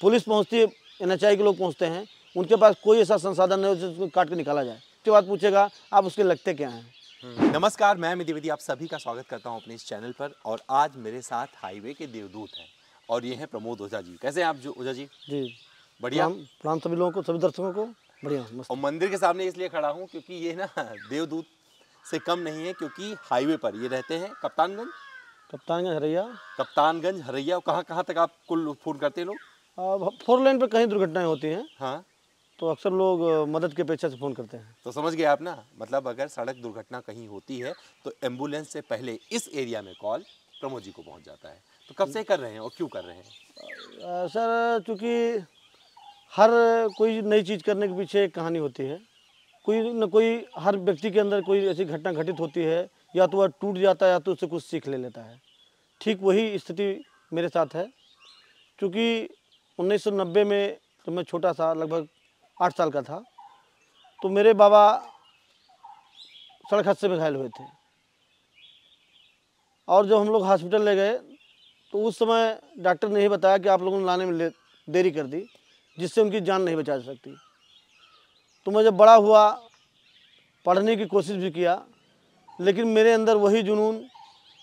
Police पहुँचती है N के लोग पहुँचते हैं उनके पास कोई ऐसा संसाधन नहीं हो जिसको काट के निकाला जाए उसके बाद पूछेगा आप उसके लगते क्या हैं हम्म, नमस्कार मैं अमित द्विवेदी आप सभी का स्वागत करता हूं अपने इस चैनल पर और आज मेरे साथ हाईवे के देवदूत हैं और ये हैं प्रमोद ओझा जी कैसे हैं आप जो ओझा जी जी बढ़िया प्रणाम सभी लोगों को सभी दर्शकों को बढ़िया और मंदिर के सामने इसलिए खड़ा हूँ क्योंकि ये ना देवदूत से कम नहीं है क्योंकि हाईवे पर ये रहते हैं कप्तानगंज कप्तानगंज हरैया कप्तानगंज हरैया कहाँ कहाँ तक आप कुल फोन करते हैं लोग फोर लाइन पर कहीं दुर्घटनाएं होती हैं हाँ तो अक्सर लोग मदद के अपेक्षा से फ़ोन करते हैं तो समझ गए आप ना मतलब अगर सड़क दुर्घटना कहीं होती है तो एम्बुलेंस से पहले इस एरिया में कॉल प्रमोद जी को पहुंच जाता है तो कब से कर रहे हैं और क्यों कर रहे हैं आ, सर चूँकि हर कोई नई चीज़ करने के पीछे एक कहानी होती है कोई न कोई हर व्यक्ति के अंदर कोई ऐसी घटना घटित होती है या तो वह टूट जाता है या तो उससे कुछ सीख ले लेता है ठीक वही स्थिति मेरे साथ है क्योंकि 1990 में जब मैं छोटा था लगभग आठ साल का था तो मेरे बाबा सड़क हादसे में घायल हुए थे और जब हम लोग हॉस्पिटल ले गए तो उस समय डॉक्टर ने ही बताया कि आप लोगों ने लाने में देरी कर दी जिससे उनकी जान नहीं बचा सकती तो मैं जब बड़ा हुआ पढ़ने की कोशिश भी किया लेकिन मेरे अंदर वही जुनून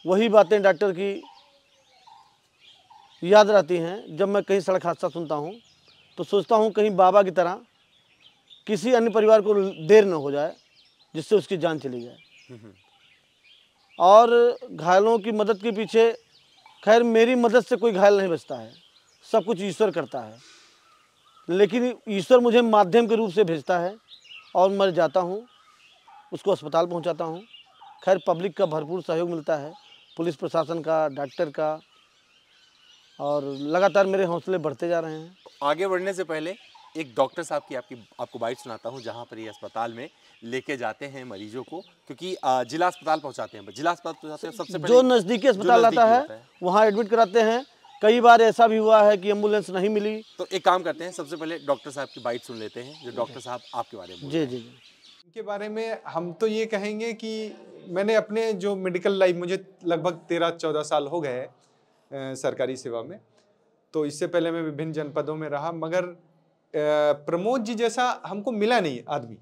वही बातें डॉक्टर की याद रहती हैं जब मैं कहीं सड़क हादसा सुनता हूँ तो सोचता हूँ कहीं बाबा की तरह किसी अन्य परिवार को देर न हो जाए जिससे उसकी जान चली जाए और घायलों की मदद के पीछे खैर मेरी मदद से कोई घायल नहीं बचता है सब कुछ ईश्वर करता है लेकिन ईश्वर मुझे माध्यम के रूप से भेजता है और मर जाता हूँ उसको अस्पताल पहुँचाता हूँ खैर पब्लिक का भरपूर सहयोग मिलता है पुलिस प्रशासन का डॉक्टर का और लगातार मेरे हौसले बढ़ते जा रहे हैं आगे बढ़ने से पहले एक डॉक्टर साहब की आपकी आपको बाइट सुनाता हूँ जहाँ पर ये अस्पताल में लेके जाते हैं मरीजों को क्योंकि जिला अस्पताल पहुँचाते हैं जिला अस्पताल पहुँचाते हैं सबसे जो नज़दीकी अस्पताल आता है, है। वहाँ एडमिट कराते हैं कई बार ऐसा भी हुआ है कि एम्बुलेंस नहीं मिली तो एक काम करते हैं सबसे पहले डॉक्टर साहब की बाइट सुन लेते हैं जो डॉक्टर साहब आपके बारे में जी जी इनके बारे में हम तो ये कहेंगे कि मैंने अपने जो मेडिकल लाइफ मुझे लगभग तेरह चौदह साल हो गए सरकारी सेवा में तो इससे पहले मैं विभिन्न जनपदों में रहा मगर प्रमोद जी जैसा हमको मिला नहीं आदमी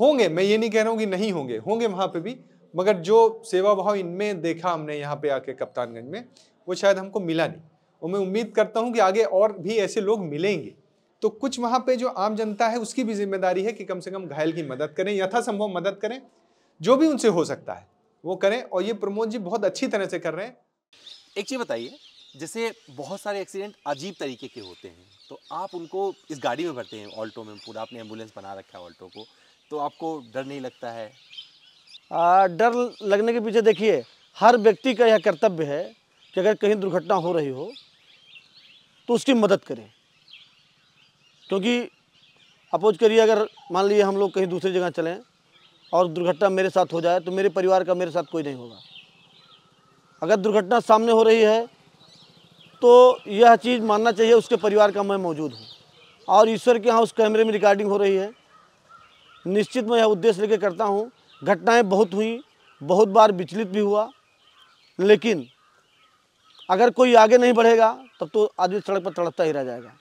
होंगे मैं ये नहीं कह रहा हूँ कि नहीं होंगे होंगे वहाँ पे भी मगर जो सेवा भाव इनमें देखा हमने यहाँ पे आके कप्तानगंज में वो शायद हमको मिला नहीं और मैं उम्मीद करता हूँ कि आगे और भी ऐसे लोग मिलेंगे तो कुछ वहाँ पे जो आम जनता है उसकी भी जिम्मेदारी है कि कम से कम घायल की मदद करें यथासंभव मदद करें जो भी उनसे हो सकता है वो करें और ये प्रमोद जी बहुत अच्छी तरह से कर रहे हैं एक चीज़ बताइए जैसे बहुत सारे एक्सीडेंट अजीब तरीके के होते हैं तो आप उनको इस गाड़ी में भरते हैं ऑल्टो में पूरा आपने एम्बुलेंस बना रखा है ऑल्टो को तो आपको डर नहीं लगता है आ, डर लगने के पीछे देखिए हर व्यक्ति का यह कर्तव्य है कि अगर कहीं दुर्घटना हो रही हो तो उसकी मदद करें क्योंकि अपोज करिए अगर मान लीजिए हम लोग कहीं दूसरी जगह चलें और दुर्घटना मेरे साथ हो जाए तो मेरे परिवार का मेरे साथ कोई नहीं होगा अगर दुर्घटना सामने हो रही है तो यह चीज़ मानना चाहिए उसके परिवार का मैं मौजूद हूँ और ईश्वर के यहाँ उस कैमरे में रिकॉर्डिंग हो रही है निश्चित मैं यह उद्देश्य लेकर करता हूँ घटनाएं बहुत हुई बहुत बार विचलित भी हुआ लेकिन अगर कोई आगे नहीं बढ़ेगा तब तो आदमी सड़क पर तड़पता ही रह जाएगा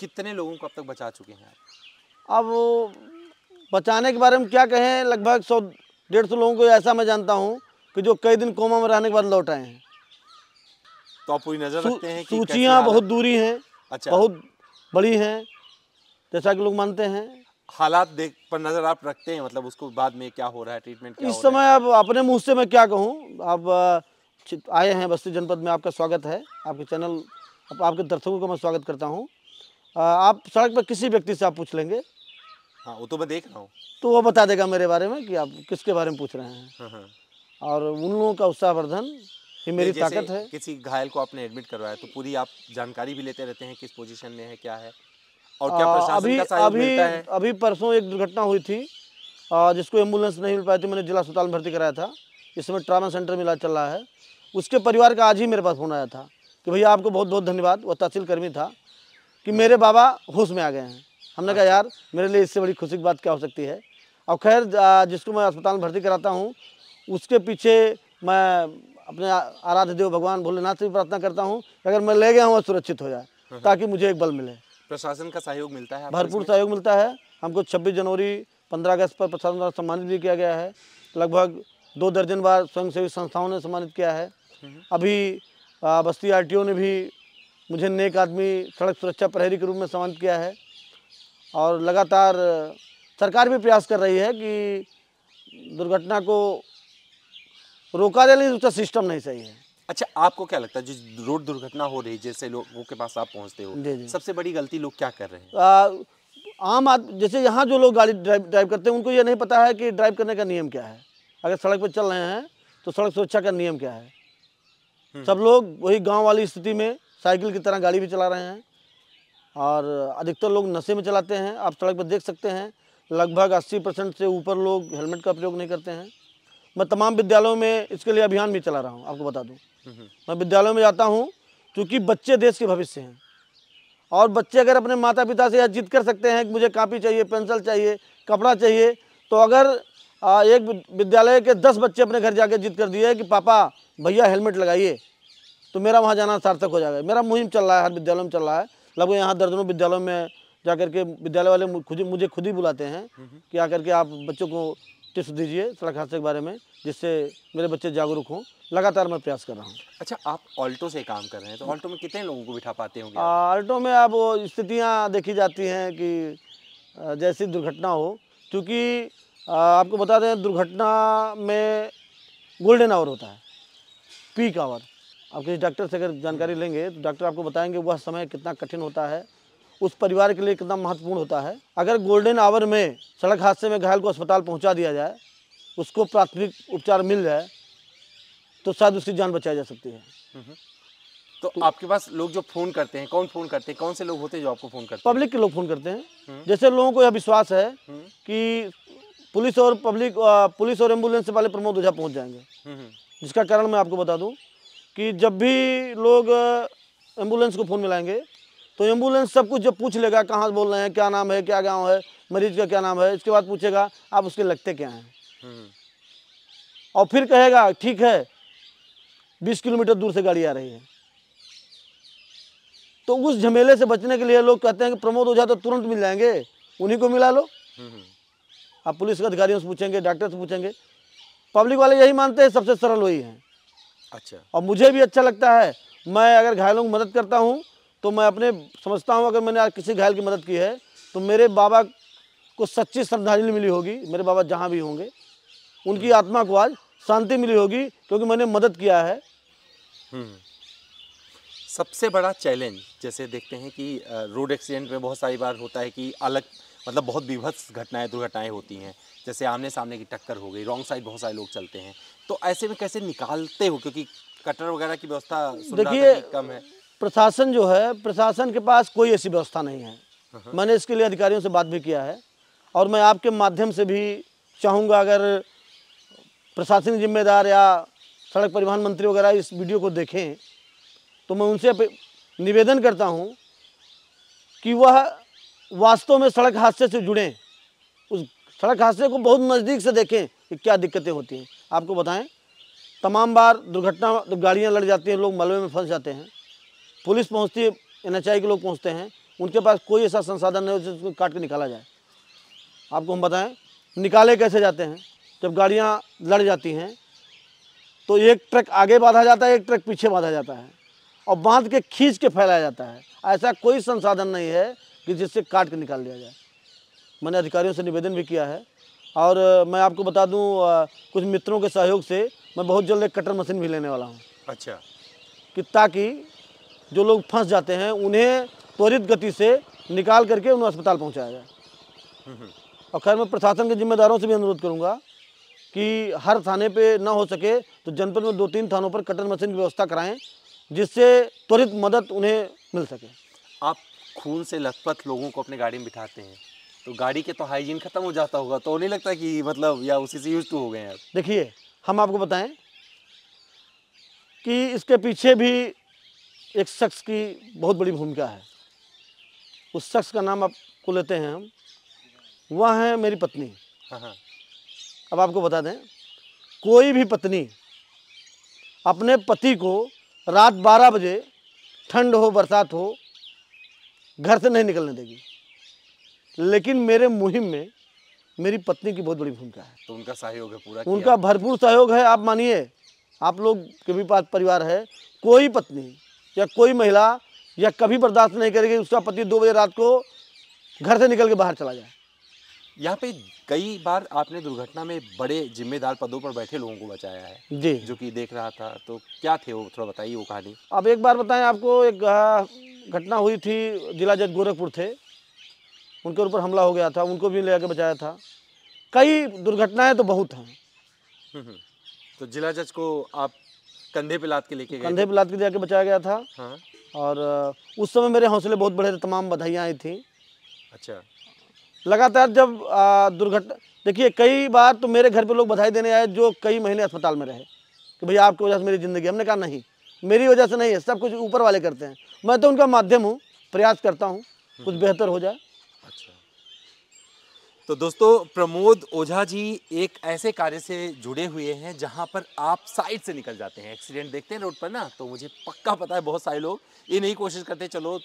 कितने लोगों को अब तक बचा चुके हैं अब बचाने के बारे में क्या कहें लगभग सौ डेढ़ सौ लोगों को ऐसा मैं जानता हूँ कि जो कई दिन कोमा में रहने के बाद लौट आए हैं तो आप पूरी नज़र रखते हैं सूचियाँ बहुत दूरी हैं अच्छा बहुत बड़ी हैं जैसा कि लोग मानते हैं हालात देख पर नज़र आप रखते हैं मतलब उसको बाद में क्या हो रहा है ट्रीटमेंट क्या इस समय अब अपने मुँह से मैं क्या कहूँ आप आए हैं बस्ती जनपद में आपका स्वागत है आपके चैनल आप, आपके दर्शकों का मैं स्वागत करता हूँ आप सड़क पर किसी व्यक्ति से आप पूछ लेंगे हाँ वो तो मैं देख रहा हूँ तो वो बता देगा मेरे बारे में कि आप किसके बारे में पूछ रहे हैं हाँ हाँ। और उन लोगों का उत्साहवर्धन ही मेरी ताकत है किसी घायल को आपने एडमिट करवाया तो पूरी आप जानकारी भी लेते रहते हैं किस पोजीशन में है क्या है और क्या आ, अभी का अभी मिलता है? अभी परसों एक दुर्घटना हुई थी जिसको एम्बुलेंस नहीं मिल पाई थी मैंने जिला अस्पताल में भर्ती कराया था इस समय ट्रामा सेंटर में इलाज चल रहा है उसके परिवार का आज ही मेरे पास फोन आया था कि भैया आपको बहुत बहुत धन्यवाद वह तहसील कर्मी था कि हाँ। मेरे बाबा होश में आ गए हैं हमने कहा अच्छा। यार मेरे लिए इससे बड़ी खुशी की बात क्या हो सकती है और खैर जिसको मैं अस्पताल में भर्ती कराता हूँ उसके पीछे मैं अपने आराध्य देव भगवान भोलेनाथ से भी प्रार्थना करता हूँ अगर मैं ले गया हूँ सुरक्षित हो जाए हाँ, हाँ। ताकि मुझे एक बल मिले प्रशासन का सहयोग मिलता है भरपूर सहयोग मिलता है हमको छब्बीस जनवरी पंद्रह अगस्त पर प्रशासन द्वारा सम्मानित भी किया गया है लगभग दो दर्जन बार स्वयंसेवी संस्थाओं ने सम्मानित किया है हाँ, अभी बस्ती आर ने भी मुझे नेक आदमी सड़क सुरक्षा प्रहरी के रूप में सम्मानित किया है और लगातार सरकार भी प्रयास कर रही है कि दुर्घटना को रोका रैली उसका सिस्टम नहीं सही है अच्छा आपको क्या लगता है जिस रोड दुर्घटना हो रही है जैसे लोगों के पास आप पहुंचते हो सबसे बड़ी गलती लोग क्या कर रहे हैं आ, आम आदमी जैसे यहाँ जो लोग गाड़ी ड्राइव ड्राइव करते हैं उनको ये नहीं पता है कि ड्राइव करने का नियम क्या है अगर सड़क पर चल रहे हैं तो सड़क सुरक्षा का नियम क्या है हम्म। सब लोग वही गाँव वाली स्थिति में साइकिल की तरह गाड़ी भी चला रहे हैं और अधिकतर लोग नशे में चलाते हैं आप सड़क पर देख सकते हैं लगभग अस्सी परसेंट से ऊपर लोग हेलमेट का प्रयोग नहीं करते हैं मैं तमाम विद्यालयों में इसके लिए अभियान भी चला रहा हूँ आपको बता दूँ मैं विद्यालयों में जाता हूँ क्योंकि बच्चे देश के भविष्य हैं और बच्चे अगर अपने माता पिता से यह जिद कर सकते हैं कि मुझे कापी चाहिए पेंसिल चाहिए कपड़ा चाहिए तो अगर एक विद्यालय के दस बच्चे अपने घर जाके जिद कर दिए कि पापा भैया हेलमेट लगाइए तो मेरा वहाँ जाना सार्थक हो जाएगा मेरा मुहिम चल रहा है हर विद्यालय में चल रहा है लगभग यहाँ दर्जनों विद्यालयों में जा के विद्यालय वाले खुद मुझे खुद ही बुलाते हैं हम्म। कि आकर के आप बच्चों को टिप्स दीजिए सड़क हादसे के बारे में जिससे मेरे बच्चे जागरूक हों लगातार मैं प्रयास कर रहा हूँ अच्छा आप ऑल्टो से काम कर रहे हैं तो ऑल्टो में कितने लोगों को बिठा पाते होंगे ऑल्टो में अब स्थितियाँ देखी जाती हैं कि जैसी दुर्घटना हो क्योंकि आपको बता दें दुर्घटना में गोल्डन आवर होता है पीक आवर आप किसी डॉक्टर से अगर जानकारी लेंगे तो डॉक्टर आपको बताएंगे वह समय कितना कठिन होता है उस परिवार के लिए कितना महत्वपूर्ण होता है अगर गोल्डन आवर में सड़क हादसे में घायल को अस्पताल पहुंचा दिया जाए उसको प्राथमिक उपचार मिल जाए तो शायद उसकी जान बचाई जा सकती है तो, तो आपके पास लोग जो फ़ोन करते हैं कौन फ़ोन करते हैं कौन से लोग होते हैं जो आपको फ़ोन करते हैं पब्लिक के लोग फ़ोन करते हैं हम्म। जैसे लोगों को यह विश्वास है कि पुलिस और पब्लिक पुलिस और एम्बुलेंस वाले प्रमोद ओझा पहुँच जाएंगे जिसका कारण मैं आपको बता दूँ कि जब भी लोग एम्बुलेंस को फ़ोन मिलाएंगे तो एम्बुलेंस सब कुछ जब पूछ लेगा कहाँ बोल रहे हैं क्या नाम है क्या गाँव है मरीज का क्या नाम है इसके बाद पूछेगा आप उसके लगते क्या हैं हम्म। और फिर कहेगा ठीक है बीस किलोमीटर दूर से गाड़ी आ रही है तो उस झमेले से बचने के लिए लोग कहते हैं कि प्रमोद ओझा तो तुरंत मिल जाएंगे उन्हीं को मिला लो हम्म। आप पुलिस के अधिकारियों से पूछेंगे डॉक्टर से पूछेंगे पब्लिक वाले यही मानते हैं सबसे सरल वही है अच्छा और मुझे भी अच्छा लगता है मैं अगर घायलों को मदद करता हूँ तो मैं अपने समझता हूँ अगर मैंने आज किसी घायल की मदद की है तो मेरे बाबा को सच्ची श्रद्धांजलि मिली होगी मेरे बाबा जहाँ भी होंगे उनकी आत्मा को आज शांति मिली होगी क्योंकि मैंने मदद किया है हम्म। सबसे बड़ा चैलेंज जैसे देखते हैं कि रोड एक्सीडेंट में बहुत सारी बार होता है कि अलग मतलब बहुत विभत्स घटनाएं दुर्घटनाएं होती हैं जैसे आमने सामने की टक्कर हो गई रॉन्ग साइड बहुत सारे लोग चलते हैं तो ऐसे में कैसे निकालते हो क्योंकि कटर वगैरह की व्यवस्था देखिए कम है प्रशासन जो है प्रशासन के पास कोई ऐसी व्यवस्था नहीं है हाँ, हाँ। मैंने इसके लिए अधिकारियों से बात भी किया है और मैं आपके माध्यम से भी चाहूँगा अगर प्रशासनिक जिम्मेदार या सड़क परिवहन मंत्री वगैरह इस वीडियो को देखें तो मैं उनसे निवेदन करता हूँ कि वह वास्तव में सड़क हादसे से जुड़ें उस सड़क हादसे को बहुत नज़दीक से देखें कि क्या दिक्कतें होती हैं आपको बताएं तमाम बार दुर्घटना गाड़ियाँ लड़ जाती हैं लोग मलबे में फंस जाते हैं पुलिस पहुँचती है एन एच के लोग पहुँचते हैं उनके पास कोई ऐसा संसाधन नहीं होता जिसको काट के निकाला जाए आपको हम बताएं निकाले कैसे जाते हैं जब गाड़ियाँ लड़ जाती हैं तो एक ट्रक आगे बांधा जाता है एक ट्रक पीछे बांधा जाता है और बांध के खींच के फैलाया जाता है ऐसा कोई संसाधन नहीं है कि जिससे काट के निकाल लिया जाए मैंने अधिकारियों से निवेदन भी किया है और मैं आपको बता दूँ कुछ मित्रों के सहयोग से मैं बहुत जल्द एक कटर मशीन भी लेने वाला हूँ अच्छा कि ताकि जो लोग फंस जाते हैं उन्हें त्वरित गति से निकाल करके उन्हें अस्पताल पहुँचाया जाए और खैर मैं प्रशासन के जिम्मेदारों से भी अनुरोध करूँगा कि हर थाने पे ना हो सके तो जनपद में दो तीन थानों पर कटर मशीन की व्यवस्था कराएं जिससे त्वरित मदद उन्हें मिल सके आप खून से लथपथ लोगों को अपने गाड़ी में बिठाते हैं तो गाड़ी के तो हाइजीन ख़त्म हो जाता होगा तो नहीं लगता कि मतलब या उसी से यूज टू तो हो गए हैं देखिए हम आपको बताएं कि इसके पीछे भी एक शख्स की बहुत बड़ी भूमिका है उस शख्स का नाम आपको लेते हैं हम वह हैं मेरी पत्नी हाँ, हाँ। अब आपको बता दें कोई भी पत्नी अपने पति को रात 12 बजे ठंड हो बरसात हो घर से नहीं निकलने देगी लेकिन मेरे मुहिम में मेरी पत्नी की बहुत बड़ी भूमिका है तो उनका सहयोग है पूरा उनका भरपूर सहयोग है आप मानिए आप लोग के भी पास परिवार है कोई पत्नी या कोई महिला या कभी बर्दाश्त नहीं करेगी उसका पति दो बजे रात को घर से निकल के बाहर चला जाए यहाँ पे कई बार आपने दुर्घटना में बड़े जिम्मेदार पदों पर बैठे लोगों को बचाया है जी जो कि देख रहा था तो क्या थे वो थोड़ा बताइए वो कहानी अब एक बार बताएं आपको एक घटना हुई थी जिला जज गोरखपुर थे उनके ऊपर हमला हो गया था उनको भी ले जाकर बचाया था कई दुर्घटनाएं तो बहुत हैं हम्म, हम्म। तो जिला जज को आप कंधे पे लाद के लेके कंधे पे लाद के जाके बचाया गया था हाँ। और उस समय मेरे हौसले बहुत बड़े थे तमाम बधाइयाँ आई थी अच्छा लगातार जब दुर्घटना देखिए कई बार तो मेरे घर पे लोग बधाई देने आए जो कई महीने अस्पताल में रहे कि भैया आपकी वजह से मेरी ज़िंदगी हमने कहा नहीं मेरी वजह से नहीं है सब कुछ ऊपर वाले करते हैं मैं तो उनका माध्यम हूँ प्रयास करता हूँ कुछ हम्म। बेहतर हो जाए तो दोस्तों प्रमोद ओझा जी एक ऐसे कार्य से जुड़े हुए हैं जहां पर आप साइड से निकल जाते हैं एक्सीडेंट देखते हैं रोड पर ना तो मुझे पक्का पता है बहुत सारे लोग ये नहीं कोशिश करते चलो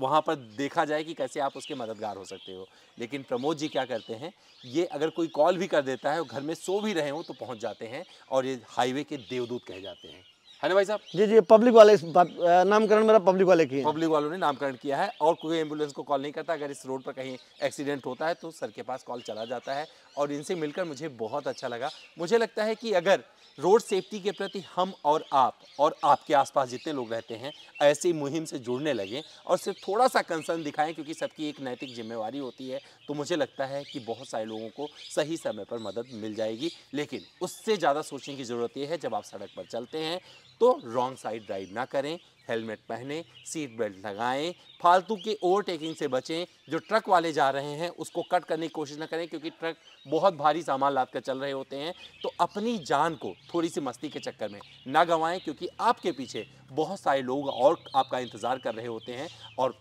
वहाँ पर देखा जाए कि कैसे आप उसके मददगार हो सकते हो लेकिन प्रमोद जी क्या करते हैं ये अगर कोई कॉल भी कर देता है और घर में सो भी रहे हों तो पहुँच जाते हैं और ये हाईवे के देवदूत कहे जाते हैं है हाँ ना भाई साहब जी जी पब्लिक वाले नामकरण मेरा पब्लिक वाले की पब्लिक वालों ने नामकरण किया है और कोई एम्बुलेंस को कॉल नहीं करता अगर इस रोड पर कहीं एक्सीडेंट होता है तो सर के पास कॉल चला जाता है और इनसे मिलकर मुझे बहुत अच्छा लगा मुझे लगता है कि अगर रोड सेफ्टी के प्रति हम और आप और आपके आसपास जितने लोग रहते हैं ऐसी मुहिम से जुड़ने लगें और सिर्फ थोड़ा सा कंसर्न दिखाएं क्योंकि सबकी एक नैतिक जिम्मेवारी होती है तो मुझे लगता है कि बहुत सारे लोगों को सही समय पर मदद मिल जाएगी लेकिन उससे ज़्यादा सोचने की ज़रूरत यह है जब आप सड़क पर चलते हैं तो रॉन्ग साइड ड्राइव ना करें हेलमेट पहने सीट बेल्ट लगाएं फालतू की ओवरटेकिंग से बचें जो ट्रक वाले जा रहे हैं उसको कट करने की कोशिश ना करें क्योंकि ट्रक बहुत भारी सामान लाद कर चल रहे होते हैं तो अपनी जान को थोड़ी सी मस्ती के चक्कर में ना गंवाएं क्योंकि आपके पीछे बहुत सारे लोग और आपका इंतज़ार कर रहे होते हैं और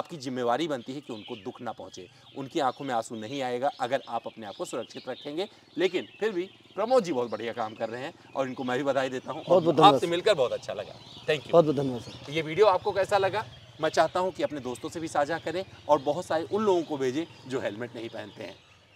आपकी जिम्मेवारी बनती है कि उनको दुख ना पहुँचे उनकी आंखों में आंसू नहीं आएगा अगर आप अपने आप को सुरक्षित रखेंगे लेकिन फिर भी प्रमोद जी बहुत बढ़िया काम कर रहे हैं और इनको मैं भी बधाई देता हूँ आपसे मिलकर बहुत अच्छा लगा थैंक यू बहुत बहुत धन्यवाद ये वीडियो आपको कैसा लगा मैं चाहता हूँ कि अपने दोस्तों से भी साझा करें और बहुत सारे उन लोगों को भेजें जो हेलमेट नहीं पहनते हैं